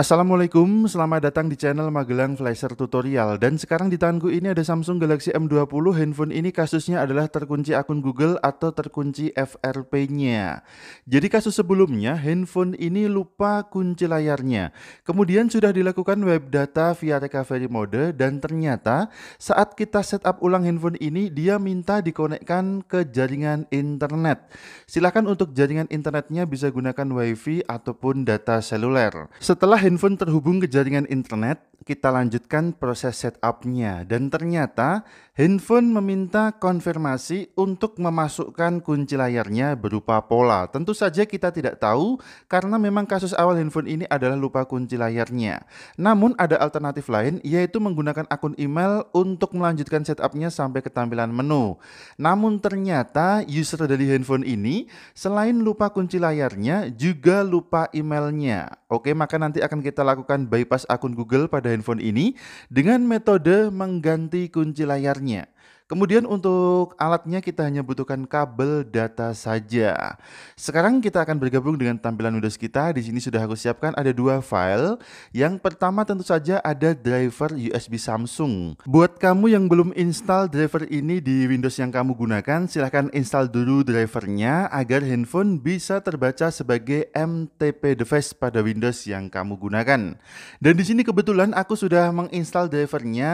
Assalamualaikum, selamat datang di channel Magelang Flasher Tutorial Dan sekarang di tanganku ini ada Samsung Galaxy M20 Handphone ini kasusnya adalah terkunci akun Google atau terkunci FRP-nya Jadi kasus sebelumnya, handphone ini lupa kunci layarnya Kemudian sudah dilakukan web data via recovery mode Dan ternyata saat kita setup ulang handphone ini Dia minta dikonekkan ke jaringan internet Silahkan untuk jaringan internetnya bisa gunakan wifi ataupun data seluler Setelah handphone terhubung ke jaringan internet, kita lanjutkan proses setupnya dan ternyata handphone meminta konfirmasi untuk memasukkan kunci layarnya berupa pola. Tentu saja kita tidak tahu karena memang kasus awal handphone ini adalah lupa kunci layarnya. Namun ada alternatif lain yaitu menggunakan akun email untuk melanjutkan setupnya sampai ke tampilan menu. Namun ternyata user dari handphone ini selain lupa kunci layarnya juga lupa emailnya. Oke maka nanti akan akan kita lakukan bypass akun Google pada handphone ini dengan metode mengganti kunci layarnya. Kemudian untuk alatnya kita hanya butuhkan kabel data saja. Sekarang kita akan bergabung dengan tampilan Windows kita. Di sini sudah aku siapkan ada dua file. Yang pertama tentu saja ada driver USB Samsung. Buat kamu yang belum install driver ini di Windows yang kamu gunakan, silahkan install dulu drivernya agar handphone bisa terbaca sebagai MTP device pada Windows yang kamu gunakan. Dan di sini kebetulan aku sudah menginstal drivernya,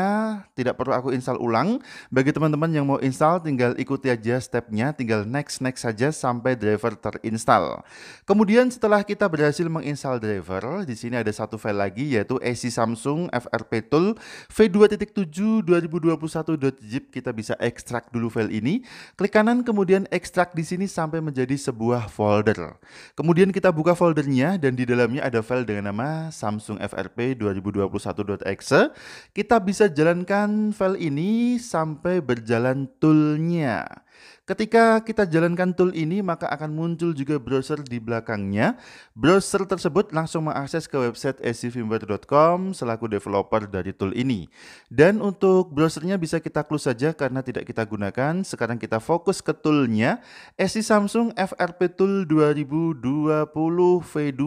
tidak perlu aku install ulang. Bagi teman teman-teman yang mau install tinggal ikuti aja stepnya, tinggal next next saja sampai driver terinstall. Kemudian setelah kita berhasil menginstall driver, di sini ada satu file lagi yaitu AC Samsung FRP Tool V2.7 2021.zip kita bisa ekstrak dulu file ini. Klik kanan kemudian ekstrak di sini sampai menjadi sebuah folder. Kemudian kita buka foldernya dan di dalamnya ada file dengan nama Samsung FRP 2021.exe. Kita bisa jalankan file ini sampai ber berjalan tulnya. Ketika kita jalankan tool ini, maka akan muncul juga browser di belakangnya. Browser tersebut langsung mengakses ke website acfirmware.com selaku developer dari tool ini. Dan untuk browsernya bisa kita close saja karena tidak kita gunakan. Sekarang kita fokus ke toolnya, SC Samsung FRP Tool 2020 V2.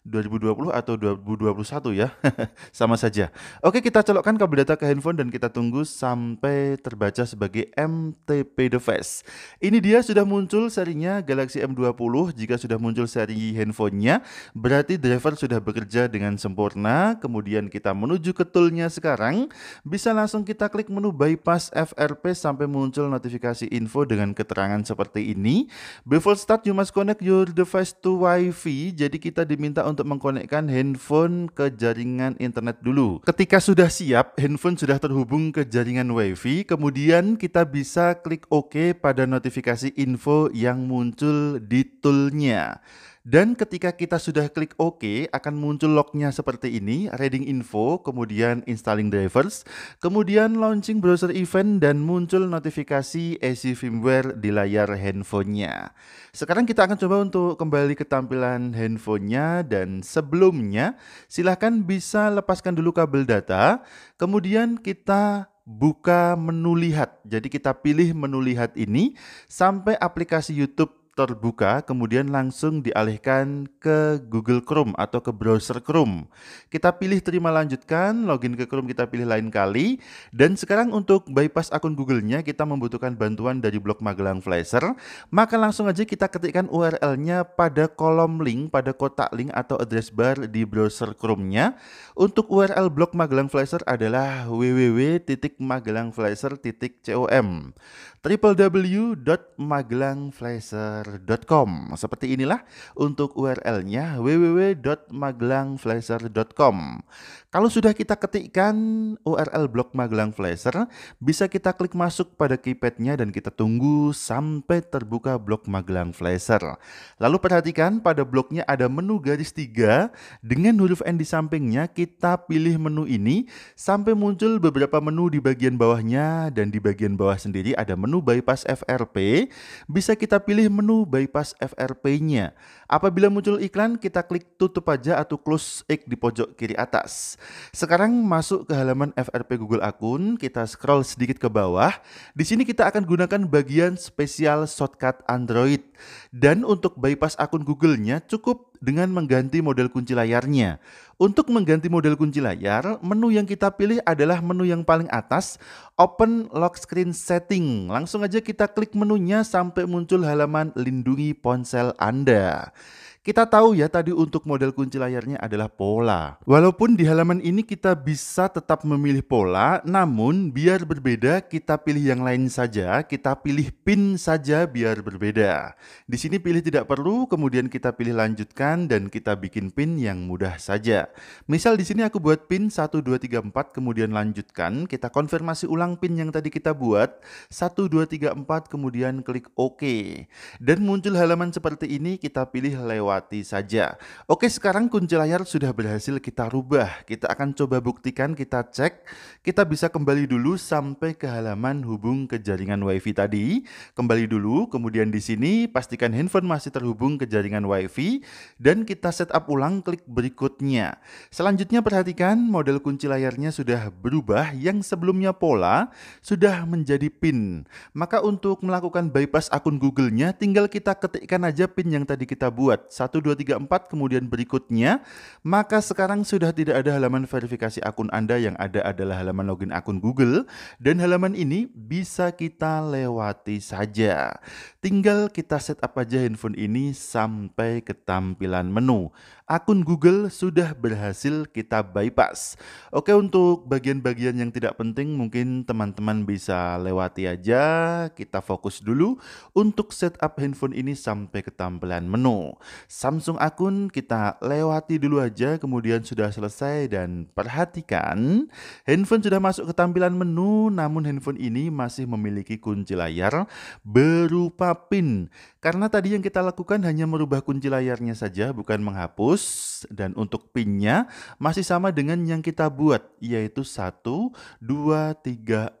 2020 atau 2021 ya, sama saja. Oke, kita colokkan kabel data ke handphone dan kita tunggu sampai terbaca sebagai MTP the device. Ini dia sudah muncul serinya Galaxy M20. Jika sudah muncul seri handphonenya, berarti driver sudah bekerja dengan sempurna. Kemudian kita menuju ke toolnya sekarang. Bisa langsung kita klik menu bypass FRP sampai muncul notifikasi info dengan keterangan seperti ini. Before start, you must connect your device to Wi-Fi. Jadi kita diminta untuk mengkonekkan handphone ke jaringan internet dulu. Ketika sudah siap, handphone sudah terhubung ke jaringan Wi-Fi. Kemudian kita bisa klik OK pada notifikasi info yang muncul di toolnya. Dan ketika kita sudah klik OK, akan muncul lognya seperti ini, reading info, kemudian installing drivers, kemudian launching browser event, dan muncul notifikasi AC firmware di layar handphonenya. Sekarang kita akan coba untuk kembali ke tampilan handphonenya, dan sebelumnya silahkan bisa lepaskan dulu kabel data, kemudian kita buka menu lihat. Jadi kita pilih menu lihat ini sampai aplikasi YouTube terbuka kemudian langsung dialihkan ke Google Chrome atau ke browser Chrome. Kita pilih terima lanjutkan, login ke Chrome kita pilih lain kali. Dan sekarang untuk bypass akun Google-nya kita membutuhkan bantuan dari blog Magelang Flasher. Maka langsung aja kita ketikkan URL-nya pada kolom link, pada kotak link atau address bar di browser Chrome-nya. Untuk URL blog Magelang Flasher adalah www.magelangflasher.com www.magelangflasher.com. Seperti inilah untuk URL-nya www.magelangflasher.com. Kalau sudah kita ketikkan URL blog Magelang Flasher, bisa kita klik masuk pada keypadnya dan kita tunggu sampai terbuka blog Magelang Flasher. Lalu perhatikan pada blognya ada menu garis tiga dengan huruf N di sampingnya kita pilih menu ini sampai muncul beberapa menu di bagian bawahnya dan di bagian bawah sendiri ada menu menu bypass FRP, bisa kita pilih menu bypass FRP-nya. Apabila muncul iklan, kita klik tutup aja atau close X di pojok kiri atas. Sekarang masuk ke halaman FRP Google Akun, kita scroll sedikit ke bawah. Di sini kita akan gunakan bagian spesial shortcut Android. Dan untuk bypass akun Google-nya cukup dengan mengganti model kunci layarnya. Untuk mengganti model kunci layar, menu yang kita pilih adalah menu yang paling atas, Open Lock Screen Setting. Langsung aja kita klik menunya sampai muncul halaman lindungi ponsel Anda. Kita tahu ya tadi untuk model kunci layarnya adalah pola. Walaupun di halaman ini kita bisa tetap memilih pola, namun biar berbeda kita pilih yang lain saja, kita pilih pin saja biar berbeda. Di sini pilih tidak perlu, kemudian kita pilih lanjutkan dan kita bikin pin yang mudah saja. Misal di sini aku buat pin 1234 kemudian lanjutkan, kita konfirmasi ulang pin yang tadi kita buat 1234 kemudian klik OK. Dan muncul halaman seperti ini kita pilih lewat Megawati saja. Oke, sekarang kunci layar sudah berhasil kita rubah. Kita akan coba buktikan, kita cek. Kita bisa kembali dulu sampai ke halaman hubung ke jaringan WiFi tadi. Kembali dulu, kemudian di sini pastikan handphone masih terhubung ke jaringan WiFi dan kita setup ulang klik berikutnya. Selanjutnya perhatikan model kunci layarnya sudah berubah yang sebelumnya pola sudah menjadi pin. Maka untuk melakukan bypass akun Google-nya tinggal kita ketikkan aja pin yang tadi kita buat 1, 2, 3, 4, kemudian berikutnya, maka sekarang sudah tidak ada halaman verifikasi akun Anda yang ada adalah halaman login akun Google, dan halaman ini bisa kita lewati saja. Tinggal kita setup aja handphone ini sampai ke tampilan menu. Akun Google sudah berhasil kita bypass. Oke, untuk bagian-bagian yang tidak penting mungkin teman-teman bisa lewati aja, kita fokus dulu untuk setup handphone ini sampai ke tampilan menu. Samsung akun kita lewati dulu aja, kemudian sudah selesai dan perhatikan handphone sudah masuk ke tampilan menu, namun handphone ini masih memiliki kunci layar berupa pin. Karena tadi yang kita lakukan hanya merubah kunci layarnya saja, bukan menghapus. Dan untuk pinnya masih sama dengan yang kita buat, yaitu 1, 2, 3, 4.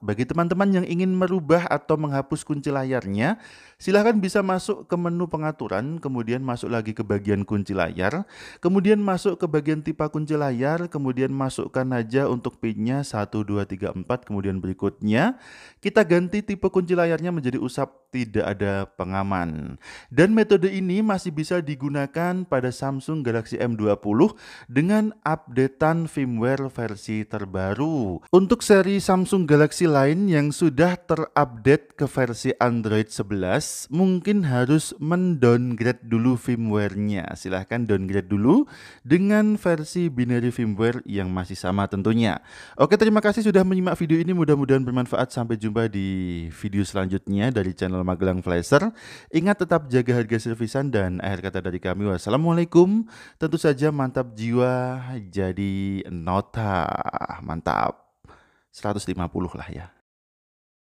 Bagi teman-teman yang ingin merubah atau menghapus kunci layarnya, silahkan bisa masuk ke menu pengaturan, kemudian kemudian masuk lagi ke bagian kunci layar, kemudian masuk ke bagian tipe kunci layar, kemudian masukkan aja untuk pinnya 1, 2, 3, 4, kemudian berikutnya kita ganti tipe kunci layarnya menjadi usap tidak ada pengaman. Dan metode ini masih bisa digunakan pada Samsung Galaxy M20 dengan updatean firmware versi terbaru. Untuk seri Samsung Galaxy lain yang sudah terupdate ke versi Android 11, mungkin harus mendowngrade dulu firmware-nya. Silahkan downgrade dulu dengan versi binary firmware yang masih sama tentunya. Oke, terima kasih sudah menyimak video ini. Mudah-mudahan bermanfaat. Sampai jumpa di video selanjutnya dari channel channel Magelang Flasher. Ingat tetap jaga harga servisan dan akhir kata dari kami wassalamualaikum. Tentu saja mantap jiwa jadi nota. Mantap. 150 lah ya.